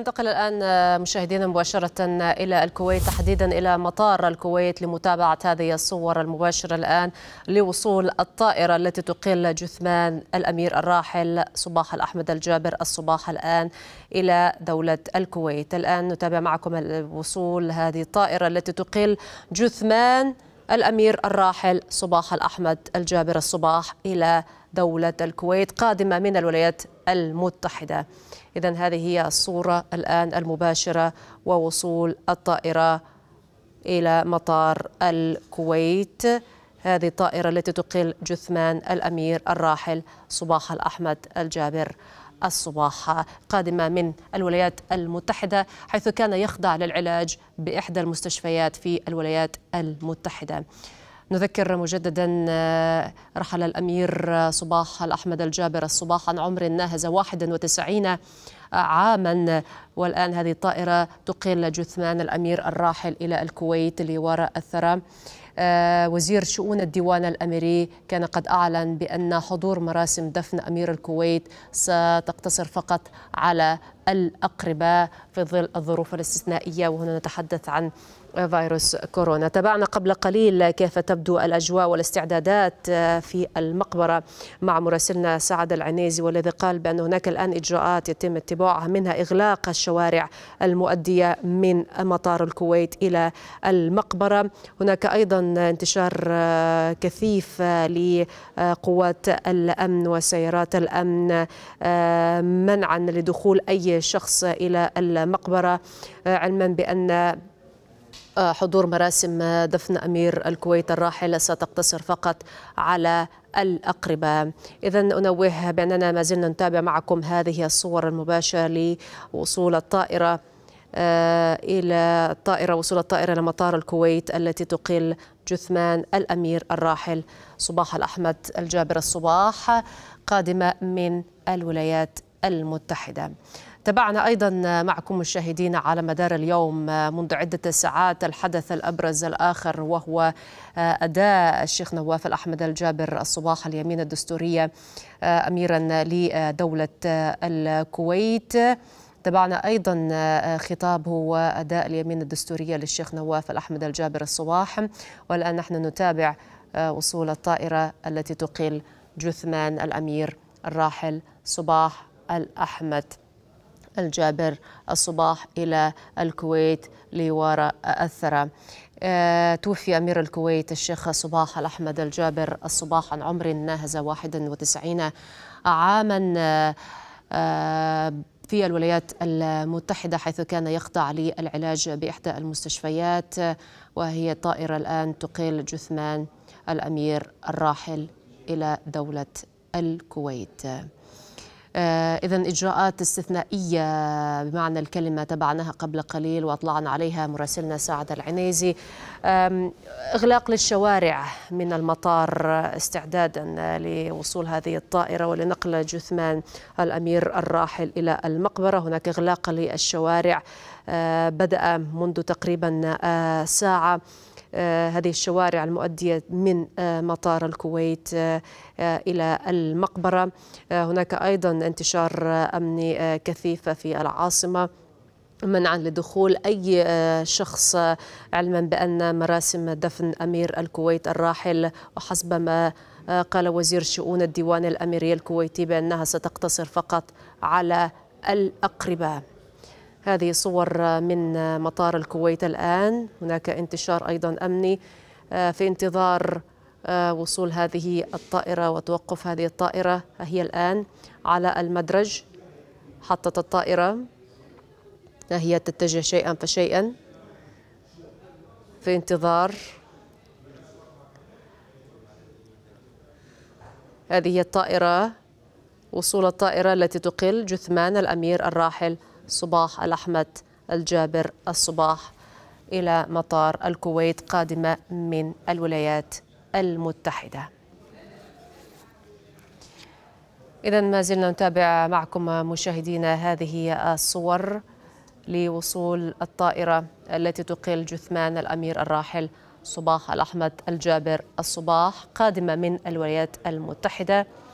ننتقل الآن آه، مشاهدينا مباشرة إلى الكويت تحديدا إلى مطار الكويت لمتابعة هذه الصور المباشرة الآن لوصول الطائرة التي تقل جثمان الأمير الراحل صباح الأحمد الجابر الصباح الآن إلى دولة الكويت الآن نتابع معكم وصول هذه الطائرة التي تقل جثمان الأمير الراحل صباح الأحمد الجابر الصباح إلى دولة الكويت قادمة من الولايات المتحدة إذا هذه هي الصورة الآن المباشرة ووصول الطائرة إلى مطار الكويت هذه الطائرة التي تقل جثمان الأمير الراحل صباح الأحمد الجابر الصباح قادمة من الولايات المتحدة حيث كان يخضع للعلاج بإحدى المستشفيات في الولايات المتحدة نذكر مجددا آه، رحل الأمير آه، صباح الأحمد الجابر الصباح عن عمر ناهز 91 آه، عاما والآن هذه الطائرة تقل جثمان الأمير الراحل إلى الكويت لوراء الثرى وزير شؤون الديوان الاميري كان قد اعلن بان حضور مراسم دفن امير الكويت ستقتصر فقط على الاقرباء في ظل الظروف الاستثنائيه وهنا نتحدث عن فيروس كورونا تابعنا قبل قليل كيف تبدو الأجواء والاستعدادات آه، في المقبرة مع مراسلنا سعد العنيزي والذي قال بأن هناك الآن إجراءات يتم اتباعها منها إغلاق الشوارع المؤدية من مطار الكويت إلى المقبرة هناك أيضا انتشار آه، كثيف آه، لقوات الأمن وسيارات الأمن منعا لدخول أي شخص إلى المقبرة علما بأن حضور مراسم دفن أمير الكويت الراحل ستقتصر فقط على الأقرباء إذا أنوه بأننا ما زلنا نتابع معكم هذه الصور المباشرة لوصول الطائرة آه، إلى الطائرة وصول الطائرة الى مطار الكويت التي تقل جثمان الأمير الراحل صباح الأحمد الجابر الصباح قادمة من الولايات المتحدة تابعنا أيضا معكم مشاهدينا على مدار اليوم منذ عدة ساعات الحدث الأبرز الآخر وهو أداء الشيخ نواف الأحمد الجابر الصباح اليمين الدستورية أميرا لدولة الكويت تابعنا أيضا خطابه وأداء اليمين الدستورية للشيخ نواف الأحمد الجابر الصباح والآن نحن نتابع وصول الطائرة التي تقل جثمان الأمير الراحل صباح الأحمد الجابر الصباح إلى الكويت لوارى الثرى آه، توفي أمير الكويت الشيخ صباح الأحمد الجابر الصباح عن عمر ناهز 91 عاما آه، آه، في الولايات المتحدة حيث كان يخضع للعلاج بإحدى المستشفيات وهي طائرة الآن تقيل جثمان الأمير الراحل إلى دولة الكويت آه، إذا إجراءات استثنائية بمعنى الكلمة تبعناها قبل قليل وأطلعنا عليها مراسلنا سعد العنيزي إغلاق للشوارع من المطار استعدادا لوصول هذه الطائرة ولنقل جثمان الأمير الراحل إلى المقبرة هناك إغلاق للشوارع آه، بدأ منذ تقريبا آه، ساعة آه، هذه الشوارع المؤدية من آه، مطار الكويت آه، إلى المقبرة هناك أيضا انتشار أمني كثيف في العاصمة منعا لدخول أي شخص علما بأن مراسم دفن أمير الكويت الراحل وحسب ما قال وزير شؤون الديوان الأميري الكويتي بأنها ستقتصر فقط على الأقرباء هذه صور من مطار الكويت الآن هناك انتشار أيضا أمني آه، في انتظار آه، وصول هذه الطائرة وتوقف هذه الطائرة هي الآن على المدرج حطت الطائرة هي تتجه شيئا فشيئا في انتظار هذه الطائرة وصول الطائرة التي تقل جثمان الأمير الراحل صباح الأحمد الجابر الصباح إلى مطار الكويت قادمة من الولايات المتحدة إذا ما زلنا نتابع معكم مشاهدينا هذه الصور لوصول الطائرة التي تقل جثمان الأمير الراحل صباح الأحمد الجابر الصباح قادمة من الولايات المتحدة